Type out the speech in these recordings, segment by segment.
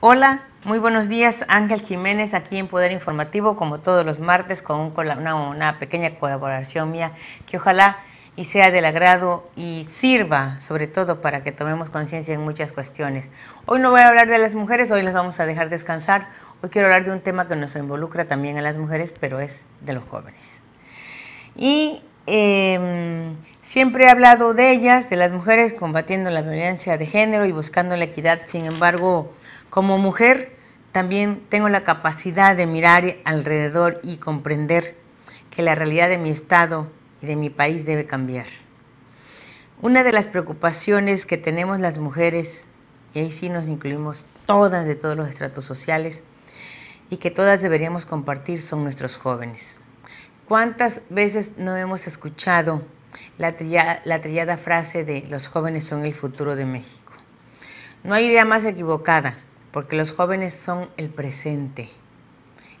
Hola, muy buenos días. Ángel Jiménez aquí en Poder Informativo, como todos los martes, con, una, pequeña colaboración mía que ojalá y sea del agrado y sirva sobre todo para que tomemos conciencia en muchas cuestiones. Hoy no voy a hablar de las mujeres, hoy las vamos a dejar descansar. Hoy quiero hablar de un tema que nos involucra también a las mujeres, pero es de los jóvenes. Y em, siempre he hablado de ellas, de las mujeres combatiendo la violencia de género y buscando la equidad, sin embargo como mujer, también tengo la capacidad de mirar alrededor y comprender que la realidad de mi estado y de mi país debe cambiar. Una de las preocupaciones que tenemos las mujeres, y ahí sí nos incluimos todas de todos los estratos sociales, y que todas deberíamos compartir son nuestros jóvenes. ¿Cuántas veces no hemos escuchado la, trillada, frase de los jóvenes son el futuro de México? No hay idea más equivocada porque los jóvenes son el presente,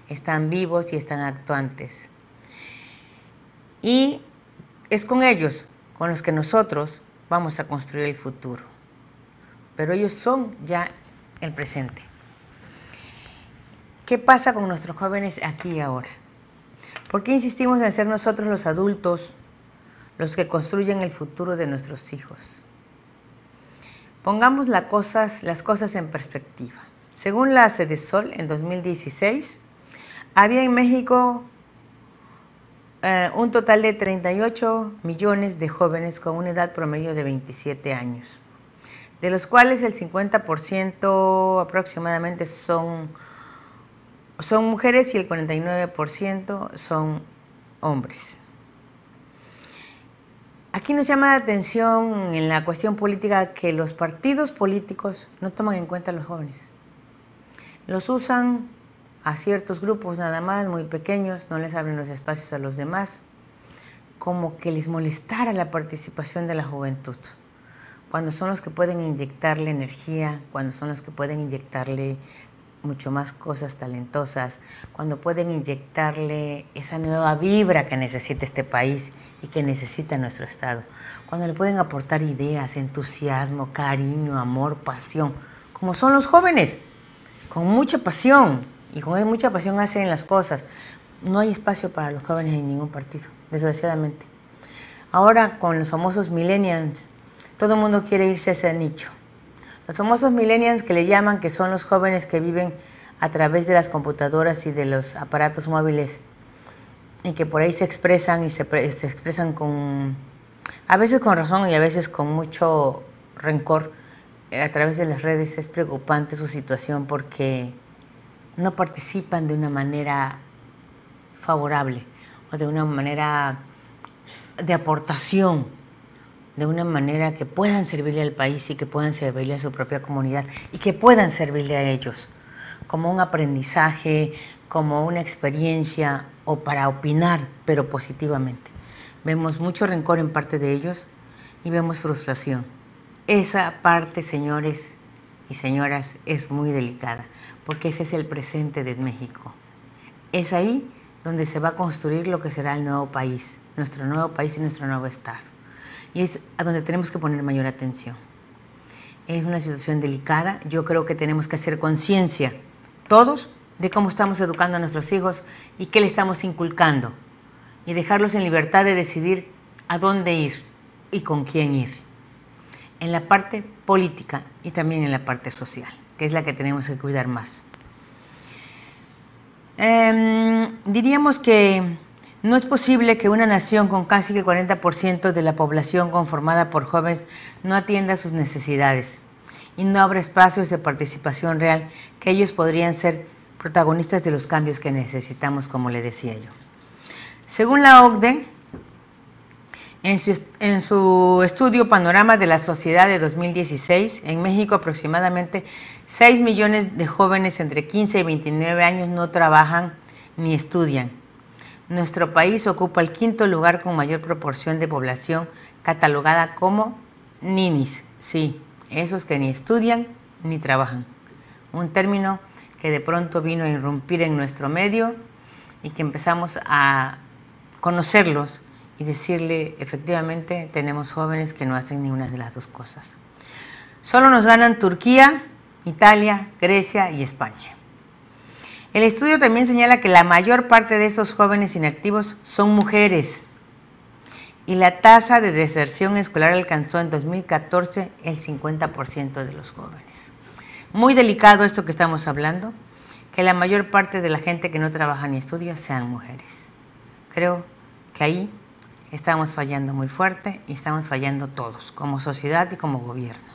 están vivos y están actuantes. Y es con ellos con los que nosotros vamos a construir el futuro, pero ellos son ya el presente. ¿Qué pasa con nuestros jóvenes aquí y ahora? ¿Por qué insistimos en ser nosotros los adultos los que construyen el futuro de nuestros hijos? Pongamos las cosas, en perspectiva. Según la Sol en 2016, había en México eh, un total de 38 millones de jóvenes con una edad promedio de 27 años, de los cuales el 50% aproximadamente son mujeres y el 49% son hombres. Aquí nos llama la atención en la cuestión política que los partidos políticos no toman en cuenta a los jóvenes. Los usan a ciertos grupos nada más, muy pequeños, no les abren los espacios a los demás, como que les molestara la participación de la juventud, cuando son los que pueden inyectarle energía, cuando son los que pueden inyectarle mucho más cosas talentosas, cuando pueden inyectarle esa nueva vibra que necesita este país y que necesita nuestro Estado, cuando le pueden aportar ideas, entusiasmo, cariño, amor, pasión, como son los jóvenes, con mucha pasión y con mucha pasión hacen las cosas. No hay espacio para los jóvenes en ningún partido, desgraciadamente. Ahora con los famosos millennials, todo el mundo quiere irse a ese nicho los famosos millennials que le llaman, que son los jóvenes que viven a través de las computadoras y de los aparatos móviles y que por ahí se expresan y se, se expresan con, a veces con razón y a veces con mucho rencor eh, a través de las redes, es preocupante su situación porque no participan de una manera favorable o de una manera de aportación de una manera que puedan servirle al país y que puedan servirle a su propia comunidad y que puedan servirle a ellos, como un aprendizaje, como una experiencia o para opinar, pero positivamente. Vemos mucho rencor en parte de ellos y vemos frustración. Esa parte, señores y señoras, es muy delicada, porque ese es el presente de México. Es ahí donde se va a construir lo que será el nuevo país, nuestro nuevo país y nuestro nuevo Estado y es a donde tenemos que poner mayor atención. Es una situación delicada, yo creo que tenemos que hacer conciencia todos de cómo estamos educando a nuestros hijos y qué le estamos inculcando y dejarlos en libertad de decidir a dónde ir y con quién ir, en la parte política y también en la parte social, que es la que tenemos que cuidar más. Em, diríamos que no es posible que una nación con casi el 40% de la población conformada por jóvenes no atienda sus necesidades y no abra espacios de participación real que ellos podrían ser protagonistas de los cambios que necesitamos, como le decía yo. Según la OCDE, en su, en su, estudio Panorama de la Sociedad de 2016, en México aproximadamente 6 millones de jóvenes entre 15 y 29 años no trabajan ni estudian nuestro país ocupa el quinto lugar con mayor proporción de población catalogada como ninis, sí, esos que ni estudian ni trabajan. Un término que de pronto vino a irrumpir en nuestro medio y que empezamos a conocerlos y decirle, efectivamente, tenemos jóvenes que no hacen ninguna de las dos cosas. Solo nos ganan Turquía, Italia, Grecia y España. El estudio también señala que la mayor parte de estos jóvenes inactivos son mujeres y la tasa de deserción escolar alcanzó en 2014 el 50% de los jóvenes. Muy delicado esto que estamos hablando, que la mayor parte de la gente que no trabaja ni estudia sean mujeres. Creo que ahí estamos fallando muy fuerte y estamos fallando todos, como sociedad y como gobierno.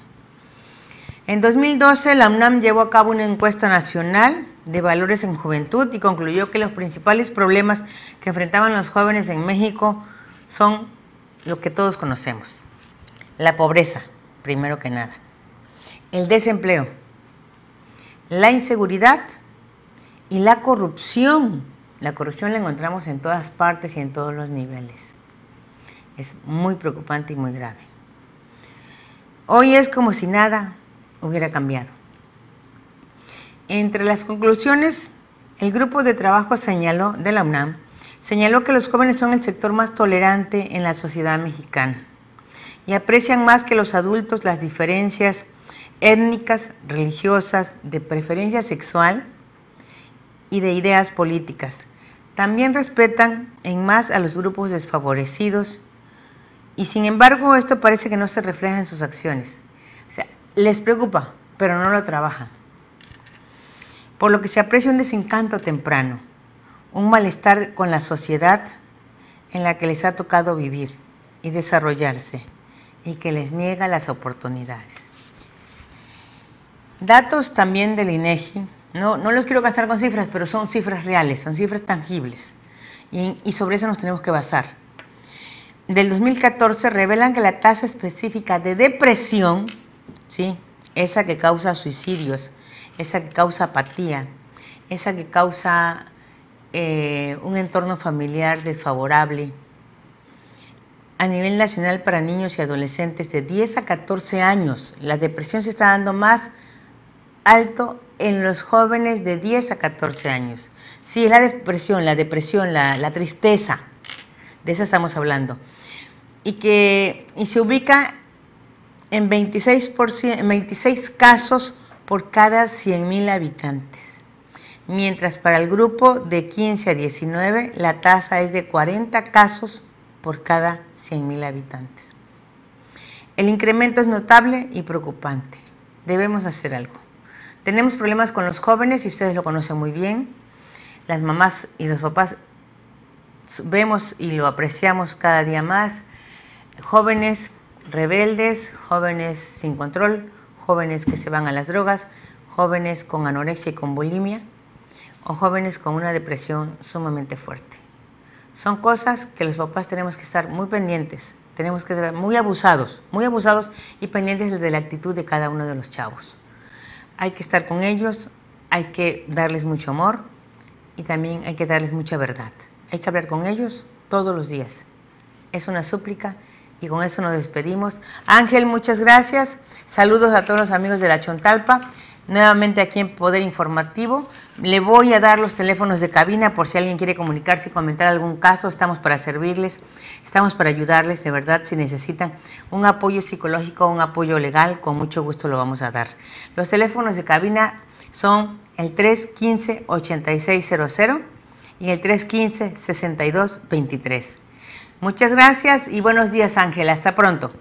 En 2012 la UNAM llevó a cabo una encuesta nacional de Valores en Juventud y concluyó que los principales problemas que enfrentaban los jóvenes en México son lo que todos conocemos. La pobreza, primero que nada. El desempleo. La inseguridad y la corrupción. La corrupción la encontramos en todas partes y en todos los niveles. Es muy preocupante y muy grave. Hoy es como si nada hubiera cambiado. Entre las conclusiones, el grupo de trabajo señaló de la UNAM señaló que los jóvenes son el sector más tolerante en la sociedad mexicana y aprecian más que los adultos las diferencias étnicas, religiosas, de preferencia sexual y de ideas políticas. También respetan en más a los grupos desfavorecidos y sin embargo esto parece que no se refleja en sus acciones. O sea, les preocupa, pero no lo trabajan por lo que se aprecia un desencanto temprano, un malestar con la sociedad en la que les ha tocado vivir y desarrollarse y que les niega las oportunidades. Datos también del INEGI, no, no los quiero casar con cifras, pero son cifras reales, son cifras tangibles y, y sobre eso nos tenemos que basar. Del 2014 revelan que la tasa específica de depresión, ¿sí? esa que causa suicidios, esa que causa apatía, esa que causa eh, un entorno familiar desfavorable. A nivel nacional para niños y adolescentes de 10 a 14 años, la depresión se está dando más alto en los jóvenes de 10 a 14 años. Sí, es la depresión, la depresión, la, tristeza, de esa estamos hablando. Y que se ubica en 26, en 26 casos por cada 100.000 habitantes, mientras para el grupo de 15 a 19 la tasa es de 40 casos por cada 100.000 habitantes. El incremento es notable y preocupante. Debemos hacer algo. Tenemos problemas con los jóvenes y ustedes lo conocen muy bien. Las mamás y los papás vemos y lo apreciamos cada día más. Jóvenes rebeldes, jóvenes sin control, jóvenes que se van a las drogas, jóvenes con anorexia y con bulimia o jóvenes con una depresión sumamente fuerte. Son cosas que los papás tenemos que estar muy pendientes, tenemos que estar muy abusados, muy abusados y pendientes de la actitud de cada uno de los chavos. Hay que estar con ellos, hay que darles mucho amor y también hay que darles mucha verdad. Hay que hablar con ellos todos los días. Es una súplica y con eso nos despedimos. Ángel, muchas gracias. Saludos a todos los amigos de La Chontalpa. Nuevamente aquí en Poder Informativo. Le voy a dar los teléfonos de cabina por si alguien quiere comunicarse y comentar algún caso. Estamos para servirles, estamos para ayudarles, de verdad, si necesitan un apoyo psicológico, un apoyo legal, con mucho gusto lo vamos a dar. Los teléfonos de cabina son el 315-8600 y el 315-6223. Muchas gracias y buenos días Ángela. Hasta pronto.